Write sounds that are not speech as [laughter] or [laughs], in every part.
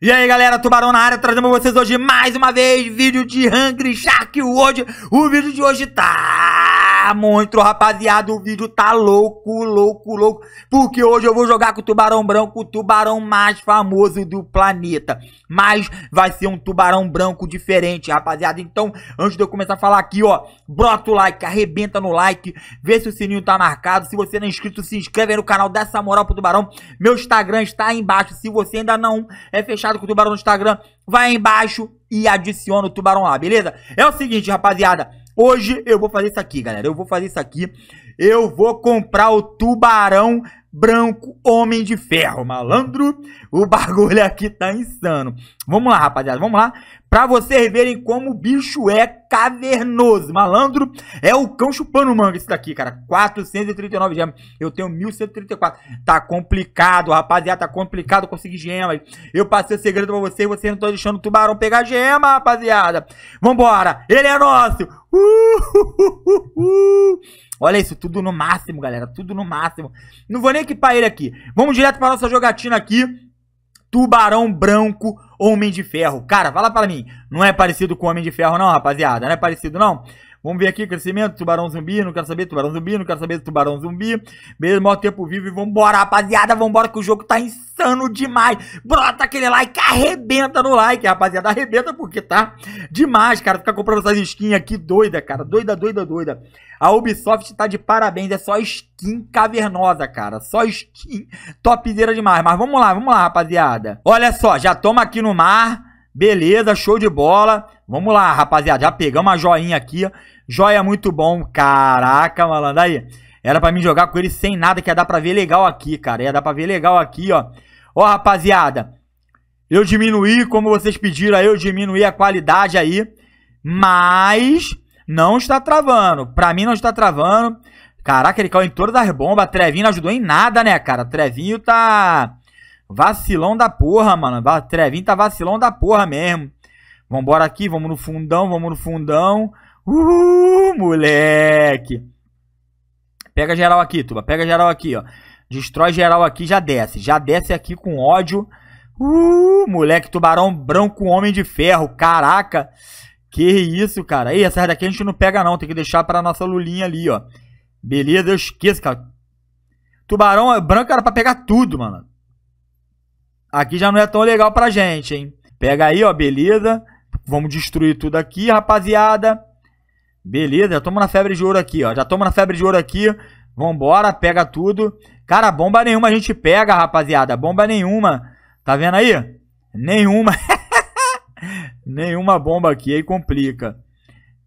E aí galera, Tubarão na área, trazendo pra vocês hoje mais uma vez vídeo de Hungry Shark World. O vídeo de hoje tá Tá monstro, rapaziada, o vídeo tá louco, louco, louco. Porque hoje eu vou jogar com o tubarão branco, o tubarão mais famoso do planeta. Mas vai ser um tubarão branco diferente, rapaziada. Então, antes de eu começar a falar aqui, ó, brota o like, arrebenta no like, vê se o sininho tá marcado. Se você não é inscrito, se inscreve aí no canal, dá essa moral pro tubarão. Meu Instagram está aí embaixo. Se você ainda não é fechado com o tubarão no Instagram, vai aí embaixo e adiciona o tubarão lá, beleza? É o seguinte, rapaziada. Hoje eu vou fazer isso aqui, galera. Eu vou fazer isso aqui. Eu vou comprar o tubarão branco homem de ferro, malandro. O bagulho aqui tá insano. Vamos lá, rapaziada, vamos lá. Pra vocês verem como o bicho é cavernoso, malandro. É o cão chupando manga isso daqui, cara. 439 gemas. Eu tenho 1134. Tá complicado, rapaziada, tá complicado conseguir gemas. Eu passei o segredo pra vocês, e vocês não estão deixando o tubarão pegar gema, rapaziada. Vambora, ele é nosso. Uh, uh, uh, Olha isso, tudo no máximo, galera. Tudo no máximo. Não vou nem equipar ele aqui. Vamos direto para nossa jogatina aqui. Tubarão Branco, Homem de Ferro. Cara, fala para mim. Não é parecido com Homem de Ferro não, rapaziada? Não é parecido não? Vamos ver aqui, crescimento, tubarão zumbi, não quero saber, tubarão zumbi, não quero saber, tubarão zumbi. Beleza, maior tempo vivo e vambora, rapaziada, vambora que o jogo tá insano demais. Brota aquele like, arrebenta no like, rapaziada, arrebenta porque tá demais, cara. Ficar comprando essas skins aqui doida, cara, doida, doida, doida. A Ubisoft tá de parabéns, é só skin cavernosa, cara, só skin topzera demais. Mas vamos lá, vamos lá, rapaziada. Olha só, já toma aqui no mar. Beleza, show de bola. Vamos lá, rapaziada. Já pegamos a joinha aqui. Joia muito bom. Caraca, malandro. Aí, era pra mim jogar com ele sem nada, que ia dar pra ver legal aqui, cara. Ia dar pra ver legal aqui, ó. Ó, rapaziada. Eu diminuí, como vocês pediram aí, eu diminuí a qualidade aí. Mas não está travando. Pra mim não está travando. Caraca, ele caiu em todas as bombas. Trevinho não ajudou em nada, né, cara? Trevinho tá... Vacilão da porra, mano. Trevinho tá vacilão da porra mesmo. Vambora aqui, vamos no fundão, vamos no fundão. Uh, moleque. Pega geral aqui, Tuba. Pega geral aqui, ó. Destrói geral aqui, já desce. Já desce aqui com ódio. Uh, moleque, tubarão branco, homem de ferro. Caraca. Que isso, cara. Ei, essa daqui a gente não pega não. Tem que deixar pra nossa lulinha ali, ó. Beleza, eu esqueço, cara. Tubarão branco era pra pegar tudo, mano. Aqui já não é tão legal pra gente, hein? Pega aí, ó, beleza. Vamos destruir tudo aqui, rapaziada. Beleza, já toma na febre de ouro aqui, ó. Já toma na febre de ouro aqui. Vambora, pega tudo. Cara, bomba nenhuma a gente pega, rapaziada. Bomba nenhuma. Tá vendo aí? Nenhuma. [laughs] nenhuma bomba aqui, aí complica.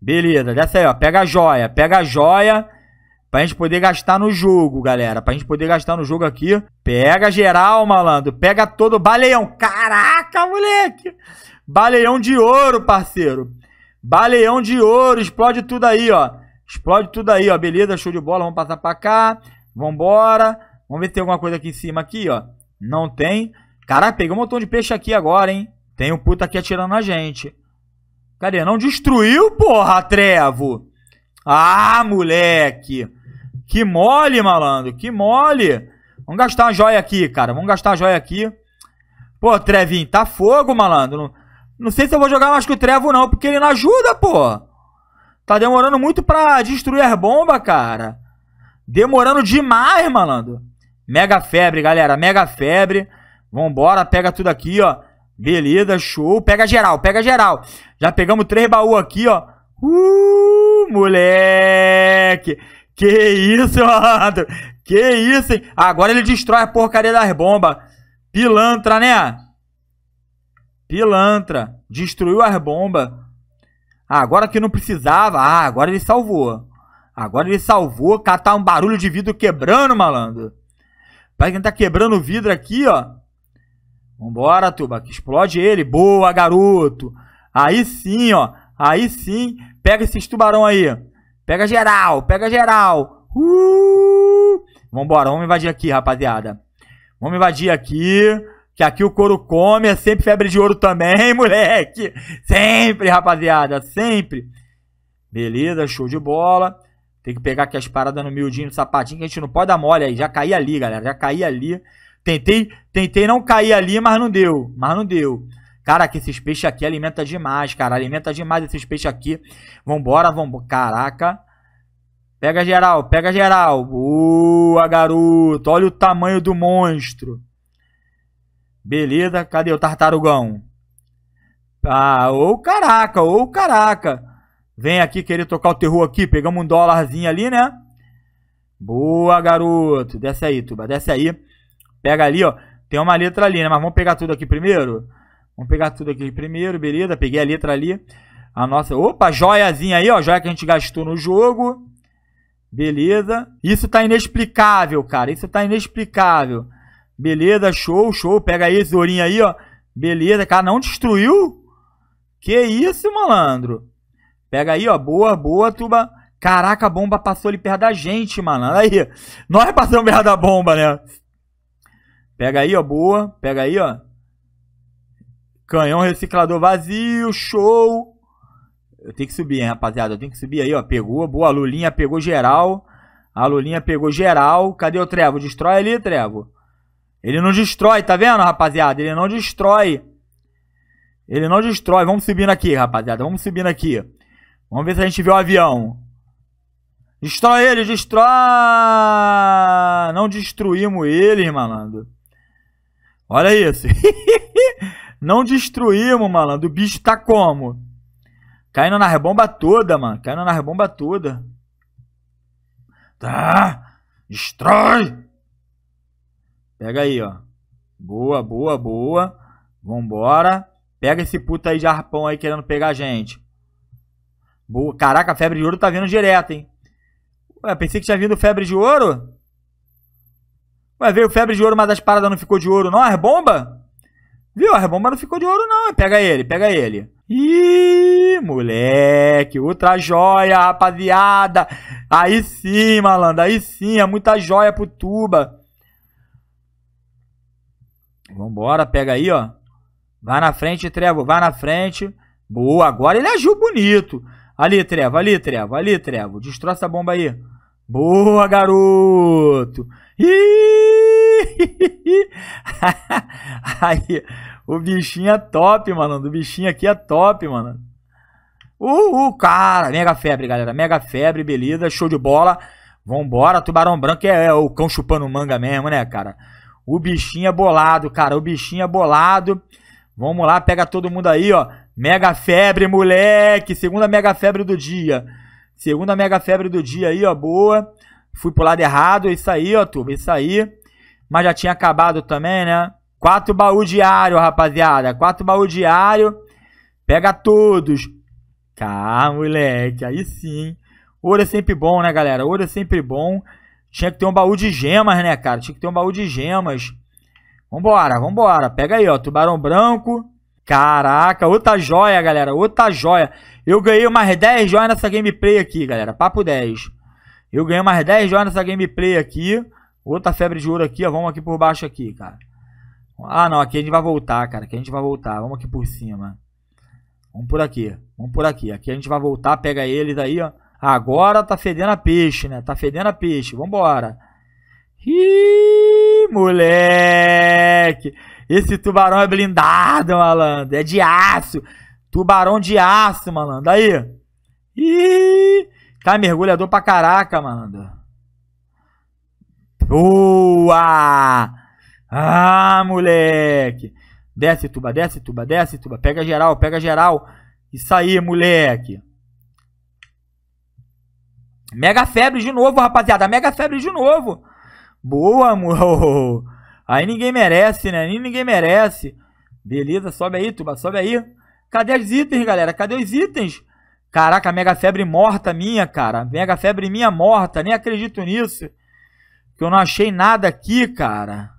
Beleza, desce aí, ó. Pega a joia, pega a joia. Pra gente poder gastar no jogo, galera. Pra gente poder gastar no jogo aqui. Pega geral, malandro. Pega todo baleão. Caraca, moleque! Baleão de ouro, parceiro. Baleão de ouro. Explode tudo aí, ó. Explode tudo aí, ó. Beleza, show de bola. Vamos passar pra cá. Vambora. Vamos ver se tem alguma coisa aqui em cima aqui, ó. Não tem. Caraca, peguei um montão de peixe aqui agora, hein. Tem um puta aqui atirando na gente. Cadê? Não destruiu, porra, trevo. Ah, moleque. Que mole, malandro, que mole. Vamos gastar uma joia aqui, cara. Vamos gastar uma joia aqui. Pô, Trevinho, tá fogo, malandro. Não, não sei se eu vou jogar mais que o Trevo, não, porque ele não ajuda, pô. Tá demorando muito pra destruir as bombas, cara. Demorando demais, malandro. Mega febre, galera. Mega febre. Vambora, pega tudo aqui, ó. Beleza, show. Pega geral, pega geral. Já pegamos três baús aqui, ó. Uh, moleque. Que isso, malandro? Que isso, hein? Agora ele destrói a porcaria das bombas. Pilantra, né? Pilantra. Destruiu as bombas. Agora que não precisava. Ah, agora ele salvou. Agora ele salvou. Catar um barulho de vidro quebrando, malandro. Parece que ele tá quebrando o vidro aqui, ó. Vambora, tuba. Explode ele. Boa, garoto. Aí sim, ó. Aí sim. Pega esses tubarão aí. Pega geral, pega geral. Uh! Vambora, vamos invadir aqui, rapaziada. Vamos invadir aqui. Que aqui o couro come, é sempre febre de ouro também, [laughs] moleque. Sempre, rapaziada, sempre. Beleza, show de bola. Tem que pegar aqui as paradas no miudinho, no sapatinho, que a gente não pode dar mole aí. Já caí ali, galera, já caí ali. Tentei, tentei não cair ali, mas não deu, mas não deu. Caraca, esses peixes aqui alimenta demais, cara. Alimenta demais esses peixes aqui. Vambora, vambora. Caraca. Pega geral, pega geral. Boa, garoto. Olha o tamanho do monstro. Beleza, cadê o tartarugão? Ah, ô caraca, ô caraca. Vem aqui querer tocar o terror aqui. Pegamos um dólarzinho ali, né? Boa, garoto. Desce aí, Tuba, desce aí. Pega ali, ó. Tem uma letra ali, né? Mas vamos pegar tudo aqui primeiro. Vamos pegar tudo aqui primeiro, beleza? Peguei a letra ali. A nossa. Opa, joiazinha aí, ó. Joia que a gente gastou no jogo. Beleza. Isso tá inexplicável, cara. Isso tá inexplicável. Beleza, show, show. Pega aí esse ourinho aí, ó. Beleza, cara. Não destruiu? Que isso, malandro. Pega aí, ó. Boa, boa, tuba. Caraca, a bomba passou ali perto da gente, malandro. Aí. Nós passamos perto da bomba, né? Pega aí, ó. Boa. Pega aí, ó. Canhão reciclador vazio, show. Eu tenho que subir, hein, rapaziada. Eu tenho que subir aí, ó. Pegou, boa. A Lulinha pegou geral. A Lulinha pegou geral. Cadê o Trevo? Destrói ali, Trevo. Ele não destrói, tá vendo, rapaziada? Ele não destrói. Ele não destrói. Vamos subindo aqui, rapaziada. Vamos subindo aqui. Vamos ver se a gente vê o avião. Destrói ele, destrói! Não destruímos ele, malandro. Olha isso. [laughs] Não destruímos, malandro. O bicho tá como? Caindo na rebomba toda, mano. Caindo na rebomba toda. Tá. Destrói. Pega aí, ó. Boa, boa, boa. Vambora. Pega esse puta aí de arpão aí querendo pegar a gente. Boa. Caraca, a febre de ouro tá vindo direto, hein? Ué, pensei que tinha vindo febre de ouro. Ué, veio febre de ouro, mas as paradas não ficou de ouro, não? As bombas? Viu? A rebomba não ficou de ouro, não. Pega ele, pega ele. Ih, moleque, outra joia, rapaziada. Aí sim, malandro, aí sim, é muita joia pro Tuba. Vambora, pega aí, ó. Vai na frente, Trevo, vai na frente. Boa, agora ele agiu bonito. Ali, Trevo, ali, Trevo, ali, Trevo. Destroça a bomba aí. Boa, garoto. Ih! [laughs] Aí, o bichinho é top, mano. O bichinho aqui é top, mano. Uh, uh, cara, mega febre, galera. Mega febre, beleza, show de bola. Vambora, tubarão branco é, é o cão chupando manga mesmo, né, cara? O bichinho é bolado, cara. O bichinho é bolado. Vamos lá, pega todo mundo aí, ó. Mega febre, moleque. Segunda mega febre do dia. Segunda mega febre do dia aí, ó. Boa. Fui pro lado errado. É isso aí, ó, turma. É isso aí mas já tinha acabado também, né? Quatro baús diário, rapaziada. Quatro baús diário. Pega todos. Tá, moleque. Aí sim. Ouro é sempre bom, né, galera? Ouro é sempre bom. Tinha que ter um baú de gemas, né, cara? Tinha que ter um baú de gemas. Vambora, vambora. Pega aí, ó. Tubarão branco. Caraca, outra joia, galera. Outra joia. Eu ganhei umas 10 joias nessa gameplay aqui, galera. Papo 10. Eu ganhei umas 10 joias nessa gameplay aqui. Outra febre de ouro aqui, ó. Vamos aqui por baixo aqui, cara. Ah, não. Aqui a gente vai voltar, cara. Aqui a gente vai voltar. Vamos aqui por cima. Vamos por aqui. Vamos por aqui. Aqui a gente vai voltar. Pega eles aí, ó. Agora tá fedendo a peixe, né? Tá fedendo a peixe. Vambora. Ih, moleque. Esse tubarão é blindado, malandro. É de aço. Tubarão de aço, malandro. Aí. Ih. Tá mergulhador pra caraca, malandro. Boa! Ah, moleque! Desce, tuba, desce, tuba, desce, tuba. Pega geral, pega geral. Isso aí, moleque. Mega febre de novo, rapaziada. Mega febre de novo. Boa, amor. Aí ninguém merece, né? ninguém merece. Beleza, sobe aí, tuba, sobe aí. Cadê os itens, galera? Cadê os itens? Caraca, mega febre morta minha, cara. Mega febre minha morta. Nem acredito nisso. Que eu não achei nada aqui, cara.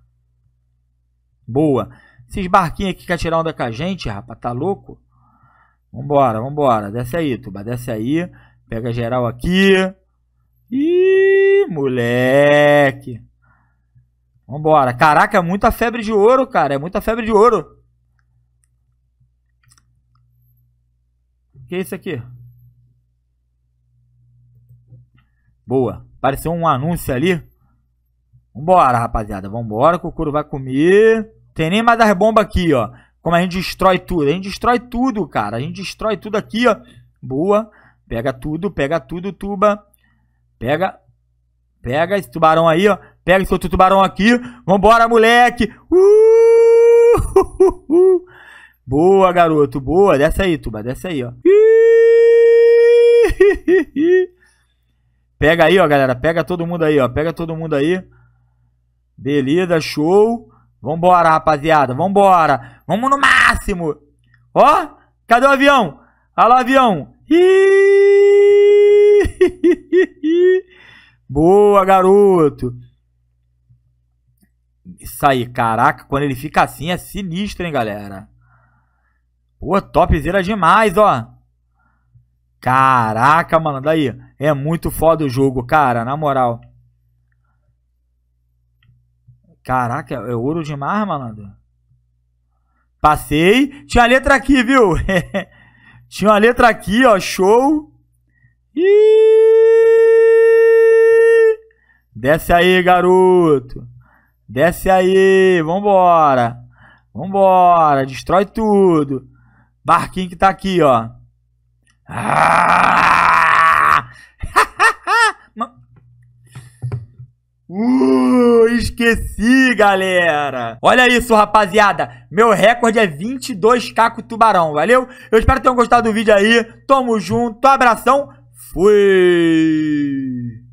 Boa. Esses barquinhos aqui quer tirar onda com a gente, rapaz. Tá louco? Vambora, vambora. Desce aí, tuba. Desce aí. Pega geral aqui. Ih, moleque. Vambora. Caraca, é muita febre de ouro, cara. É muita febre de ouro. O que é isso aqui? Boa. Apareceu um anúncio ali. Vambora, rapaziada. Vambora, que o couro vai comer. Tem nem mais as bombas aqui, ó. Como a gente destrói tudo. A gente destrói tudo, cara. A gente destrói tudo aqui, ó. Boa. Pega tudo, pega tudo, tuba. Pega. Pega esse tubarão aí, ó. Pega esse outro tubarão aqui. Vambora, moleque. Uh! Boa, garoto. Boa. Desce aí, tuba. Desce aí, ó. Pega aí, ó, galera. Pega todo mundo aí, ó. Pega todo mundo aí. Beleza, show. Vambora, rapaziada, vambora. Vamos no máximo. Ó, cadê o avião? Olha lá, avião. Boa, garoto. Isso aí, caraca, quando ele fica assim é sinistro, hein, galera. Pô, topzera demais, ó. Caraca, mano, daí. É muito foda o jogo, cara, na moral. Caraca, é ouro demais, malandro. Passei. Tinha a letra aqui, viu? [laughs] Tinha uma letra aqui, ó. Show. Desce aí, garoto. Desce aí. Vambora. Vambora. Destrói tudo. Barquinho que tá aqui, ó. Ah! Uh, esqueci, galera! Olha isso, rapaziada! Meu recorde é 22k com tubarão, valeu? Eu espero que tenham gostado do vídeo aí. Tamo junto, abração, fui!